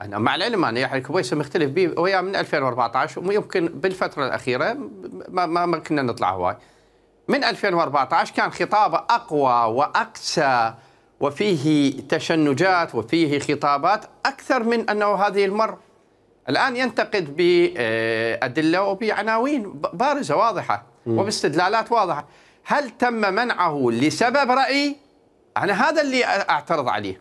انا مع العلم أن يحيى يعني الكويس مختلف بي وياه من 2014 ويمكن بالفترة الأخيرة ما ما كنا نطلع هواي من 2014 كان خطابه أقوى وأقسى وفيه تشنجات وفيه خطابات أكثر من أنه هذه المرة الآن ينتقد بأدلة وبعناوين بارزة واضحة وباستدلالات واضحة هل تم منعه لسبب رأي؟ أنا هذا اللي أعترض عليه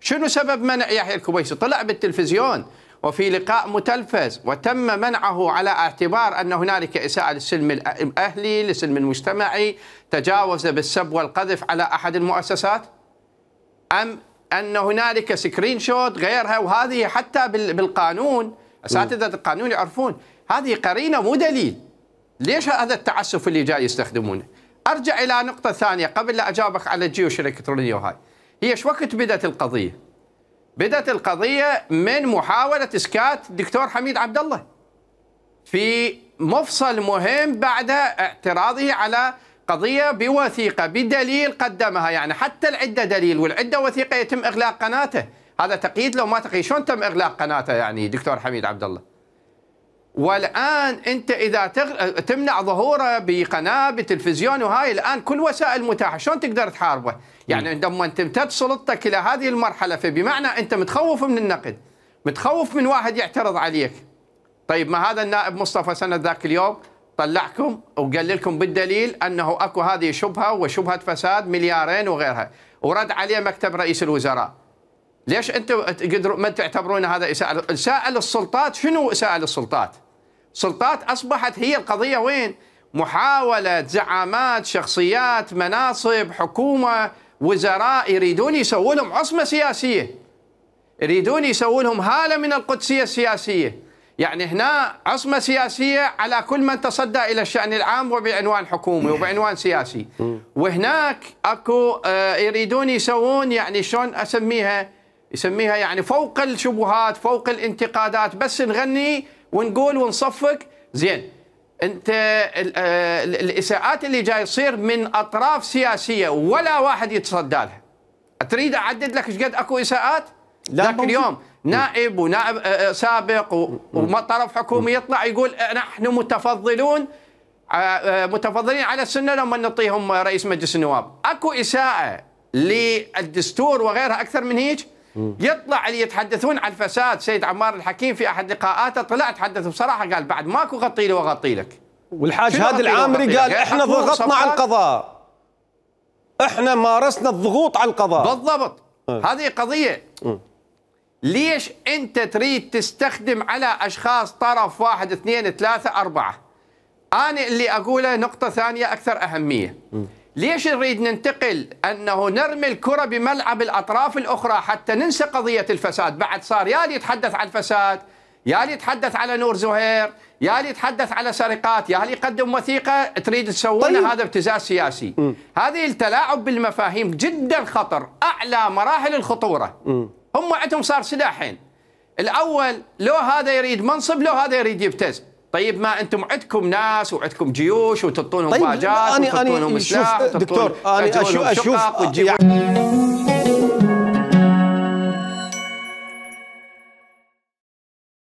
شنو سبب منع يحيى الكويسي طلع بالتلفزيون وفي لقاء متلفز وتم منعه على اعتبار أن هنالك إساءة للسلم الأهلي للسلم المجتمعي تجاوز بالسب والقذف على أحد المؤسسات أم أن هنالك سكرين شوت غيرها وهذه حتى بالقانون أساتذة القانون يعرفون هذه قرينة مو دليل ليش هذا التعسف اللي جاي يستخدمونه أرجع إلى نقطة ثانية قبل لا أجاوبك على الجيوش الإلكترونية وهاي هي شو وقت بدأت القضية؟ بدأت القضية من محاولة إسكات الدكتور حميد عبد الله في مفصل مهم بعد اعتراضه على قضية بوثيقة بدليل قدمها يعني حتى العدة دليل والعدة وثيقة يتم إغلاق قناته هذا تقييد لو ما تقييد شلون تم إغلاق قناته يعني دكتور حميد عبد الله والان انت اذا تغ... تمنع ظهوره بقناه بتلفزيون وهاي الان كل وسائل متاحه شلون تقدر تحاربه يعني لما تمتد سلطتك الى هذه المرحله فبمعنى انت متخوف من النقد متخوف من واحد يعترض عليك طيب ما هذا النائب مصطفى سند ذاك اليوم طلعكم وقال لكم بالدليل انه اكو هذه شبهه وشبهه فساد مليارين وغيرها ورد عليه مكتب رئيس الوزراء ليش انتم ما تعتبرون هذا اساءه؟ اساءه للسلطات شنو اساءه للسلطات؟ سلطات اصبحت هي القضيه وين؟ محاوله زعامات شخصيات مناصب حكومه وزراء يريدون يسوون لهم عصمه سياسيه يريدون يسوون لهم هاله من القدسيه السياسيه يعني هنا عصمة سياسية على كل من تصدى إلى الشأن العام وبعنوان حكومي وبعنوان سياسي وهناك أكو آه، يريدون يسوون يعني شلون أسميها يسميها يعني فوق الشبهات فوق الانتقادات بس نغني ونقول ونصفق زين انت آه، الاساءات اللي جاي تصير من اطراف سياسيه ولا واحد يتصدى لها تريد اعدد لك ايش قد اكو اساءات ذاك اليوم نائب ونائب آه، آه، سابق وما طرف حكومي يطلع يقول نحن متفضلون متفضلين على السنه لما نعطيهم رئيس مجلس النواب اكو اساءه للدستور وغيرها اكثر من هيك يطلع اللي يتحدثون عن الفساد سيد عمار الحكيم في احد لقاءاته طلع تحدث بصراحه قال بعد ماكو غطي لي واغطي لك والحاج هادي العامري قال يعني احنا ضغطنا على القضاء احنا مارسنا الضغوط على القضاء بالضبط اه. هذه قضيه اه. ليش انت تريد تستخدم على اشخاص طرف واحد اثنين ثلاثه اربعه انا اللي اقوله نقطه ثانيه اكثر اهميه اه. ليش نريد ننتقل أنه نرمي الكرة بملعب الأطراف الأخرى حتى ننسى قضية الفساد بعد صار يا اللي يتحدث عن الفساد يا اللي يتحدث على نور زهير يا اللي يتحدث على سرقات يا اللي يقدم وثيقة تريد تسوي طيب. هذا ابتزاز سياسي م. هذه التلاعب بالمفاهيم جدا خطر أعلى مراحل الخطورة م. هم عندهم صار سلاحين الأول لو هذا يريد منصب لو هذا يريد يبتز طيب ما انتم عندكم ناس وعندكم جيوش وتعطونهم طيب باجات وتعطونهم سلاح دكتور انا اشوف, أشوف